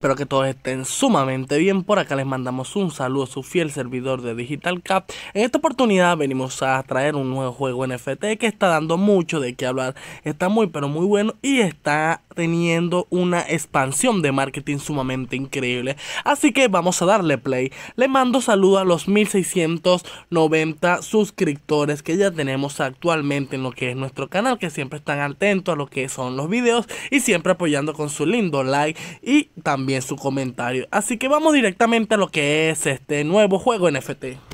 Espero que todos estén sumamente bien. Por acá les mandamos un saludo a su fiel servidor de Digital Cap. En esta oportunidad venimos a traer un nuevo juego NFT que está dando mucho de qué hablar. Está muy pero muy bueno y está teniendo una expansión de marketing sumamente increíble. Así que vamos a darle play. Le mando saludo a los 1690 suscriptores que ya tenemos actualmente en lo que es nuestro canal. Que siempre están atentos a lo que son los videos y siempre apoyando con su lindo like y también en su comentario. Así que vamos directamente a lo que es este nuevo juego NFT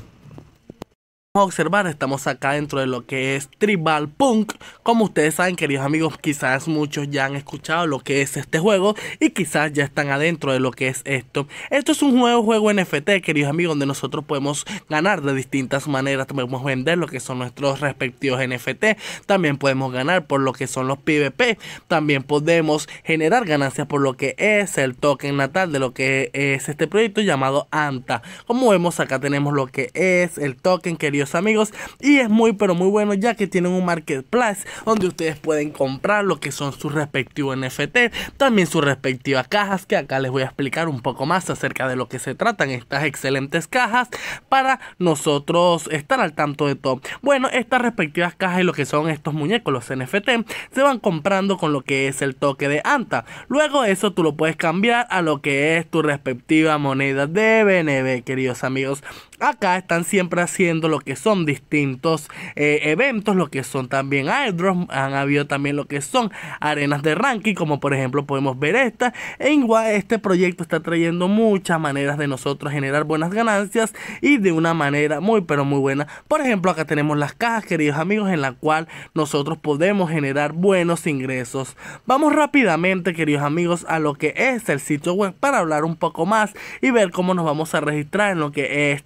observar, estamos acá dentro de lo que es Tribal Punk. Como ustedes saben, queridos amigos, quizás muchos ya han escuchado lo que es este juego y quizás ya están adentro de lo que es esto. Esto es un nuevo juego NFT, queridos amigos, donde nosotros podemos ganar de distintas maneras. Podemos vender lo que son nuestros respectivos NFT. También podemos ganar por lo que son los PvP. También podemos generar ganancias por lo que es el token natal de lo que es este proyecto llamado ANTA. Como vemos, acá tenemos lo que es el token, queridos amigos. Y es muy pero muy bueno ya que tienen un marketplace donde ustedes pueden comprar lo que son sus respectivos NFT, también sus respectivas cajas que acá les voy a explicar un poco más acerca de lo que se tratan estas excelentes cajas para nosotros estar al tanto de todo. Bueno, estas respectivas cajas y lo que son estos muñecos, los NFT, se van comprando con lo que es el toque de Anta. Luego eso tú lo puedes cambiar a lo que es tu respectiva moneda de BNB, queridos amigos. Acá están siempre haciendo lo que son distintos eh, eventos, lo que son también airdrops, han habido también lo que son arenas de ranking, como por ejemplo podemos ver esta. En igual este proyecto está trayendo muchas maneras de nosotros generar buenas ganancias y de una manera muy pero muy buena. Por ejemplo, acá tenemos las cajas, queridos amigos, en la cual nosotros podemos generar buenos ingresos. Vamos rápidamente, queridos amigos, a lo que es el sitio web para hablar un poco más y ver cómo nos vamos a registrar en lo que es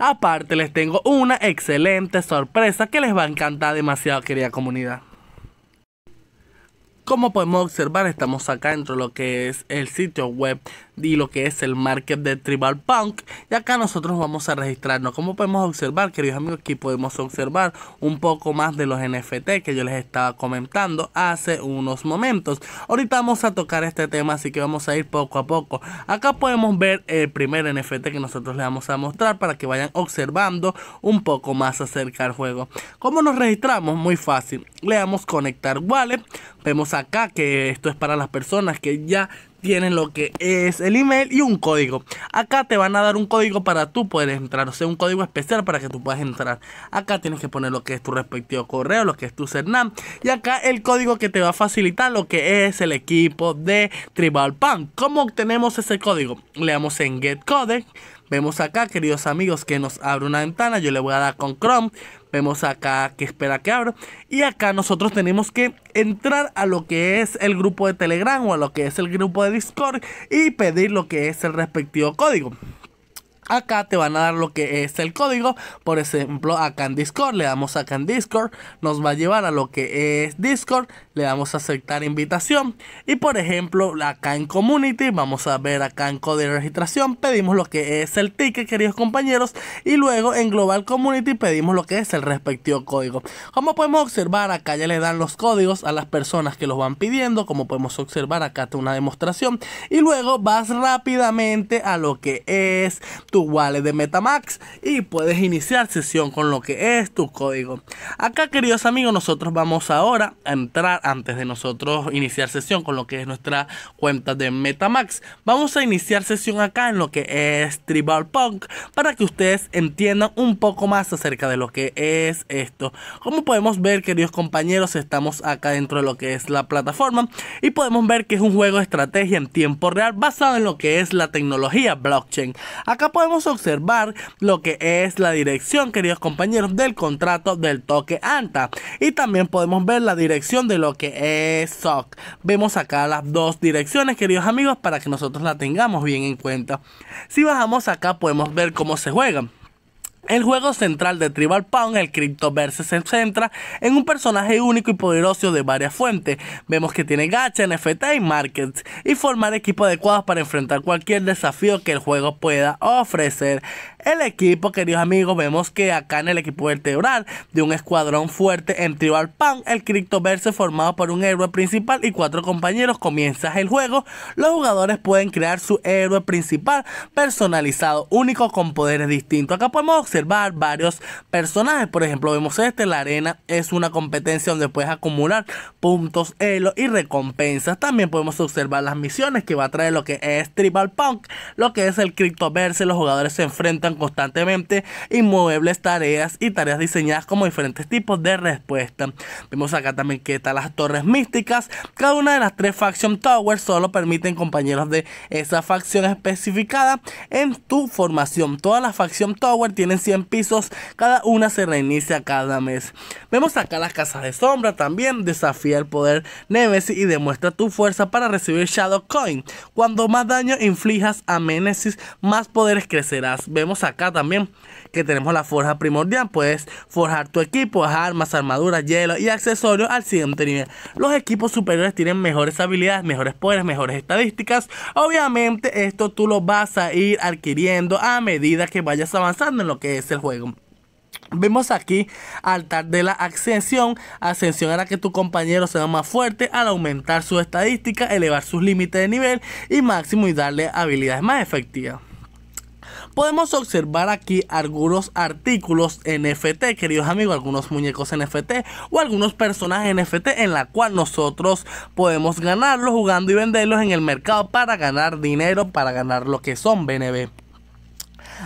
Aparte les tengo una excelente sorpresa que les va a encantar demasiado querida comunidad. Como podemos observar, estamos acá dentro de lo que es el sitio web y lo que es el market de Tribal Punk. Y acá nosotros vamos a registrarnos. Como podemos observar, queridos amigos, aquí podemos observar un poco más de los NFT que yo les estaba comentando hace unos momentos. Ahorita vamos a tocar este tema, así que vamos a ir poco a poco. Acá podemos ver el primer NFT que nosotros les vamos a mostrar para que vayan observando un poco más acerca del juego. ¿Cómo nos registramos? Muy fácil. Le damos conectar wallet. Vemos acá que esto es para las personas que ya tienen lo que es el email y un código. Acá te van a dar un código para tú poder entrar, o sea, un código especial para que tú puedas entrar. Acá tienes que poner lo que es tu respectivo correo, lo que es tu CERNAM y acá el código que te va a facilitar lo que es el equipo de Tribal Punk. ¿Cómo obtenemos ese código? Le damos en Get Vemos acá, queridos amigos, que nos abre una ventana. Yo le voy a dar con Chrome. Vemos acá que espera que abra. Y acá nosotros tenemos que entrar a lo que es el grupo de Telegram o a lo que es el grupo de Discord y pedir lo que es el respectivo código. Acá te van a dar lo que es el código. Por ejemplo, acá en Discord, le damos acá en Discord. Nos va a llevar a lo que es Discord le damos a aceptar invitación y por ejemplo acá en community vamos a ver acá en código de registración pedimos lo que es el ticket queridos compañeros y luego en global community pedimos lo que es el respectivo código como podemos observar acá ya le dan los códigos a las personas que los van pidiendo como podemos observar acá está una demostración y luego vas rápidamente a lo que es tu wallet de metamax y puedes iniciar sesión con lo que es tu código acá queridos amigos nosotros vamos ahora a entrar antes de nosotros iniciar sesión con lo que es nuestra cuenta de Metamax. Vamos a iniciar sesión acá en lo que es Tribal Punk para que ustedes entiendan un poco más acerca de lo que es esto. Como podemos ver, queridos compañeros, estamos acá dentro de lo que es la plataforma y podemos ver que es un juego de estrategia en tiempo real basado en lo que es la tecnología blockchain. Acá podemos observar lo que es la dirección, queridos compañeros, del contrato del toque ANTA y también podemos ver la dirección de lo que es SOC. Vemos acá las dos direcciones, queridos amigos, para que nosotros la tengamos bien en cuenta. Si bajamos acá podemos ver cómo se juegan. El juego central de Tribal Pound, el Cryptoverse, se centra en un personaje único y poderoso de varias fuentes. Vemos que tiene gacha, NFT y markets, y formar equipos adecuados para enfrentar cualquier desafío que el juego pueda ofrecer. El equipo, queridos amigos, vemos que acá en el equipo vertebral de un escuadrón fuerte en Tribal Pound, el Cryptoverse formado por un héroe principal y cuatro compañeros comienza el juego. Los jugadores pueden crear su héroe principal personalizado, único con poderes distintos. Acá podemos varios personajes. Por ejemplo, vemos este, la arena es una competencia donde puedes acumular puntos, elo y recompensas. También podemos observar las misiones que va a traer lo que es Tribal Punk, lo que es el criptoverse Los jugadores se enfrentan constantemente inmuebles, tareas y tareas diseñadas como diferentes tipos de respuesta. Vemos acá también que están las torres místicas. Cada una de las tres Faction tower solo permiten compañeros de esa facción especificada en tu formación. Todas las Faction tower tienen 100 pisos, cada una se reinicia cada mes. Vemos acá las casas de sombra también, desafía el poder Nemesis y demuestra tu fuerza para recibir Shadow Coin. Cuando más daño inflijas a Menesis, más poderes crecerás. Vemos acá también que tenemos la forja primordial, puedes forjar tu equipo, armas, armaduras, hielo y accesorios al siguiente nivel. Los equipos superiores tienen mejores habilidades, mejores poderes, mejores estadísticas. Obviamente esto tú lo vas a ir adquiriendo a medida que vayas avanzando en lo que es el juego. Vemos aquí al altar de la ascensión, ascensión hará que tu compañero sea más fuerte al aumentar su estadística, elevar sus límites de nivel y máximo y darle habilidades más efectivas podemos observar aquí algunos artículos NFT, queridos amigos, algunos muñecos NFT o algunos personajes NFT en la cual nosotros podemos ganarlos jugando y venderlos en el mercado para ganar dinero, para ganar lo que son BNB.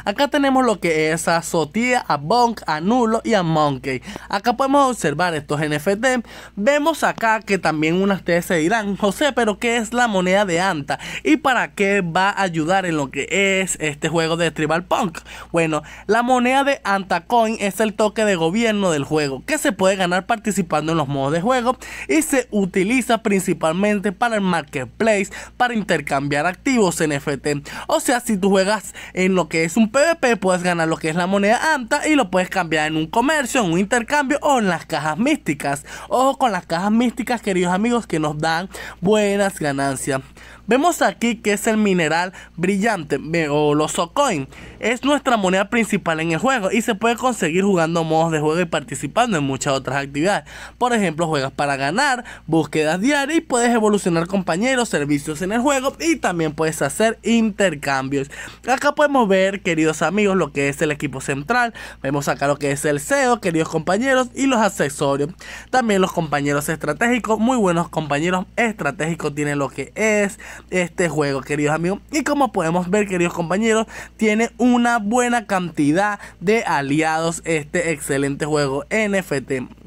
Acá tenemos lo que es a Sotia, a Bonk, a Nulo y a Monkey. Acá podemos observar estos NFT. Vemos acá que también unas ustedes se dirán, José, pero ¿qué es la moneda de Anta? ¿Y para qué va a ayudar en lo que es este juego de Tribal Punk? Bueno, la moneda de Anta Coin es el toque de gobierno del juego que se puede ganar participando en los modos de juego y se utiliza principalmente para el marketplace, para intercambiar activos NFT. O sea, si tú juegas en lo que es un PvP puedes ganar lo que es la moneda anta y lo puedes cambiar en un comercio, en un intercambio o en las cajas místicas. Ojo con las cajas místicas, queridos amigos, que nos dan buenas ganancias. Vemos aquí que es el mineral brillante o los Socoin. Es nuestra moneda principal en el juego y se puede conseguir jugando modos de juego y participando en muchas otras actividades. Por ejemplo, juegas para ganar, búsquedas diarias puedes evolucionar compañeros, servicios en el juego y también puedes hacer intercambios. Acá podemos ver, queridos amigos, lo que es el equipo central. Vemos acá lo que es el CEO, queridos compañeros, y los accesorios. También los compañeros estratégicos, muy buenos compañeros estratégicos tienen lo que es este juego, queridos amigos. Y como podemos ver, queridos compañeros, tiene una buena cantidad de aliados este excelente juego NFT.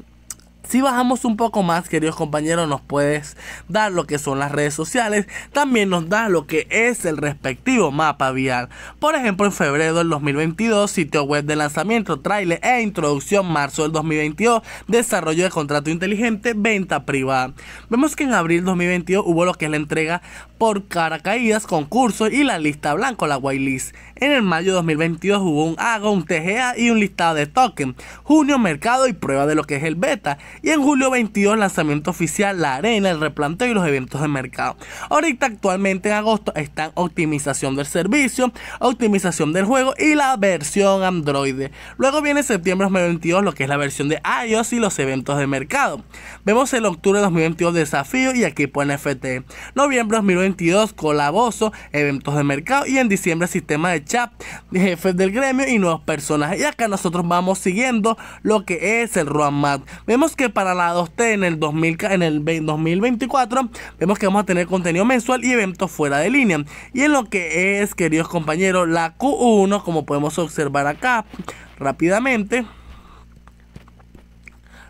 Si bajamos un poco más, queridos compañeros, nos puedes dar lo que son las redes sociales. También nos da lo que es el respectivo mapa vial. Por ejemplo, en febrero del 2022, sitio web de lanzamiento, trailer e introducción. Marzo del 2022, desarrollo de contrato inteligente, venta privada. Vemos que en abril del 2022 hubo lo que es la entrega por caracaídas, concurso y la lista blanca, la whitelist. En el mayo 2022 hubo un AGO, un TGA y un listado de token. Junio, mercado y prueba de lo que es el beta. Y en julio 22, lanzamiento oficial, la arena, el replanteo y los eventos de mercado. Ahorita actualmente en agosto están optimización del servicio, optimización del juego y la versión Android. Luego viene septiembre 2022, lo que es la versión de iOS y los eventos de mercado. Vemos el octubre 2022 desafío y equipo NFT. Noviembre 2022 colaboso, eventos de mercado y en diciembre sistema de chat, jefes del gremio y nuevos personajes. Y acá nosotros vamos siguiendo lo que es el roadmap. Vemos que para la 2T en el, 2000, en el 2024 vemos que vamos a tener contenido mensual y eventos fuera de línea. Y en lo que es, queridos compañeros, la Q1, como podemos observar acá rápidamente,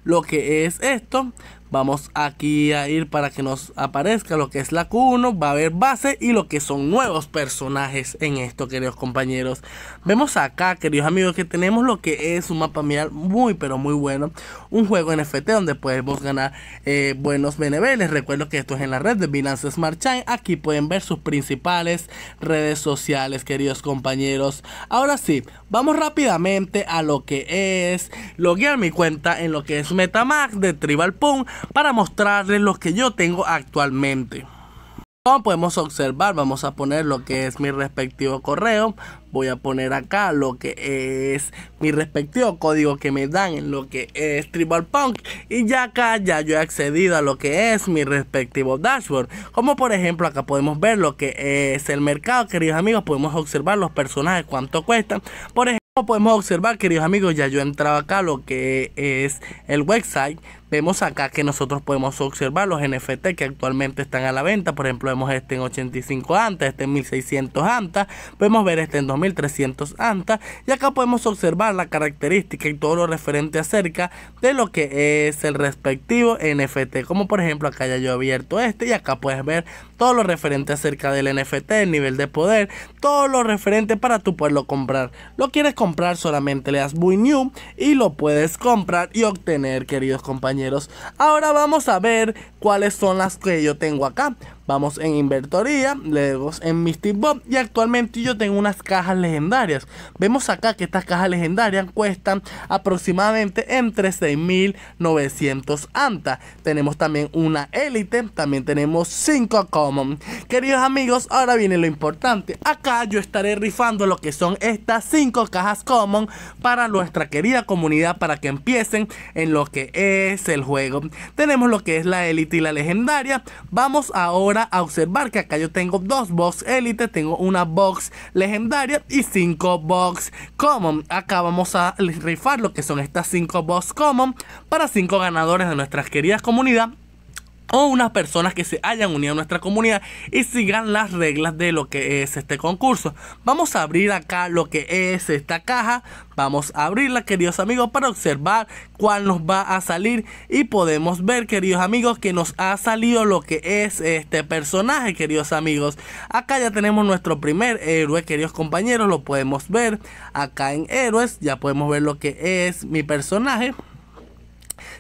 lo que es esto, Vamos aquí a ir para que nos aparezca lo que es la Q1. Va a haber base y lo que son nuevos personajes en esto, queridos compañeros. Vemos acá, queridos amigos, que tenemos lo que es un mapa mirar muy, pero muy bueno. Un juego NFT donde podemos ganar eh, buenos beneveles. Recuerdo que esto es en la red de Binance Smart Chain. Aquí pueden ver sus principales redes sociales, queridos compañeros. Ahora sí, vamos rápidamente a lo que es loguear mi cuenta en lo que es Metamax de Tribal Punk para mostrarles los que yo tengo actualmente. Como podemos observar, vamos a poner lo que es mi respectivo correo. Voy a poner acá lo que es mi respectivo código que me dan en lo que es Tribal Punk. Y ya acá ya yo he accedido a lo que es mi respectivo dashboard. Como por ejemplo acá podemos ver lo que es el mercado, queridos amigos. Podemos observar los personajes, cuánto cuestan. Por ejemplo, podemos observar, queridos amigos, ya yo he entrado acá lo que es el website Vemos acá que nosotros podemos observar los NFT que actualmente están a la venta. Por ejemplo, vemos este en 85 ANTA, este en 1600 ANTA, podemos ver este en 2300 ANTA. Y acá podemos observar la característica y todo lo referente acerca de lo que es el respectivo NFT. Como por ejemplo, acá ya yo he abierto este y acá puedes ver todo lo referente acerca del NFT, el nivel de poder, todo lo referente para tú poderlo comprar. Lo quieres comprar solamente le das Buy New y lo puedes comprar y obtener, queridos compañeros. Ahora vamos a ver cuáles son las que yo tengo acá. Vamos en Invertoría, luego en Mystic Bob y actualmente yo tengo unas cajas legendarias. Vemos acá que estas cajas legendarias cuestan aproximadamente entre 6.900 anta. Tenemos también una élite, también tenemos 5 common. Queridos amigos, ahora viene lo importante. Acá yo estaré rifando lo que son estas 5 cajas common para nuestra querida comunidad para que empiecen en lo que es el juego. Tenemos lo que es la élite y la legendaria. Vamos ahora observar que acá yo tengo dos box élite, tengo una box legendaria y cinco box common. Acá vamos a rifar lo que son estas cinco box common para cinco ganadores de nuestras queridas comunidades o unas personas que se hayan unido a nuestra comunidad y sigan las reglas de lo que es este concurso. Vamos a abrir acá lo que es esta caja. Vamos a abrirla, queridos amigos, para observar cuál nos va a salir. Y podemos ver, queridos amigos, que nos ha salido lo que es este personaje, queridos amigos. Acá ya tenemos nuestro primer héroe, queridos compañeros, lo podemos ver. Acá en héroes ya podemos ver lo que es mi personaje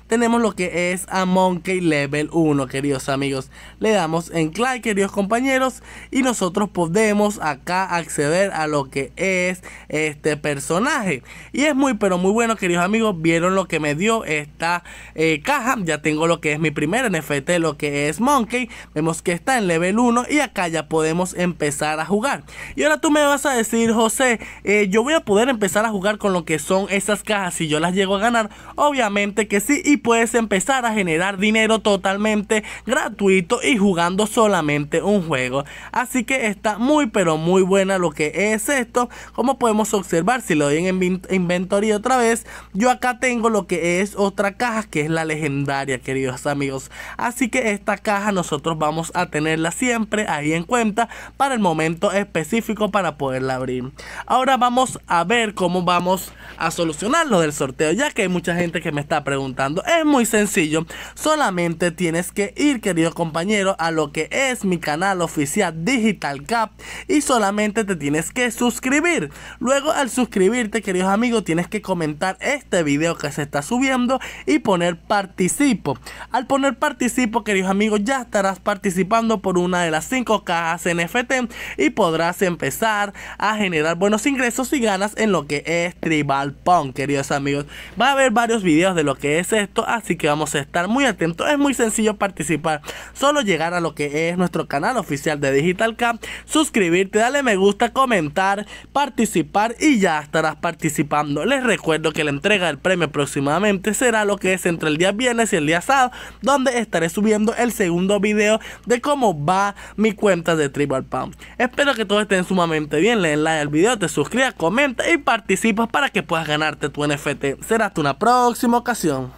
tenemos lo que es a Monkey Level 1, queridos amigos. Le damos en click queridos compañeros, y nosotros podemos acá acceder a lo que es este personaje. Y es muy, pero muy bueno, queridos amigos. Vieron lo que me dio esta eh, caja. Ya tengo lo que es mi primer NFT, lo que es Monkey. Vemos que está en Level 1 y acá ya podemos empezar a jugar. Y ahora tú me vas a decir, José, eh, yo voy a poder empezar a jugar con lo que son esas cajas. Si yo las llego a ganar, obviamente que y puedes empezar a generar dinero totalmente gratuito y jugando solamente un juego. Así que está muy pero muy buena lo que es esto. Como podemos observar, si lo doy en inventory otra vez, yo acá tengo lo que es otra caja que es la legendaria, queridos amigos. Así que esta caja nosotros vamos a tenerla siempre ahí en cuenta para el momento específico para poderla abrir. Ahora vamos a ver cómo vamos a solucionar lo del sorteo, ya que hay mucha gente que me está preguntando es muy sencillo, solamente tienes que ir, querido compañero, a lo que es mi canal oficial Digital Cap y solamente te tienes que suscribir. Luego al suscribirte, queridos amigos, tienes que comentar este video que se está subiendo y poner participo. Al poner participo, queridos amigos, ya estarás participando por una de las 5 cajas NFT y podrás empezar a generar buenos ingresos y ganas en lo que es Tribal Punk, queridos amigos. Va a haber varios videos de lo que es esto, así que vamos a estar muy atentos. Es muy sencillo participar, solo llegar a lo que es nuestro canal oficial de Digital Camp, suscribirte, darle me gusta, comentar, participar y ya estarás participando. Les recuerdo que la entrega del premio próximamente será lo que es entre el día viernes y el día sábado, donde estaré subiendo el segundo vídeo de cómo va mi cuenta de Tribal Pound. Espero que todos estén sumamente bien, le den like al video, te suscribas, comenta y participas para que puedas ganarte tu NFT. Será hasta una próxima ocasión.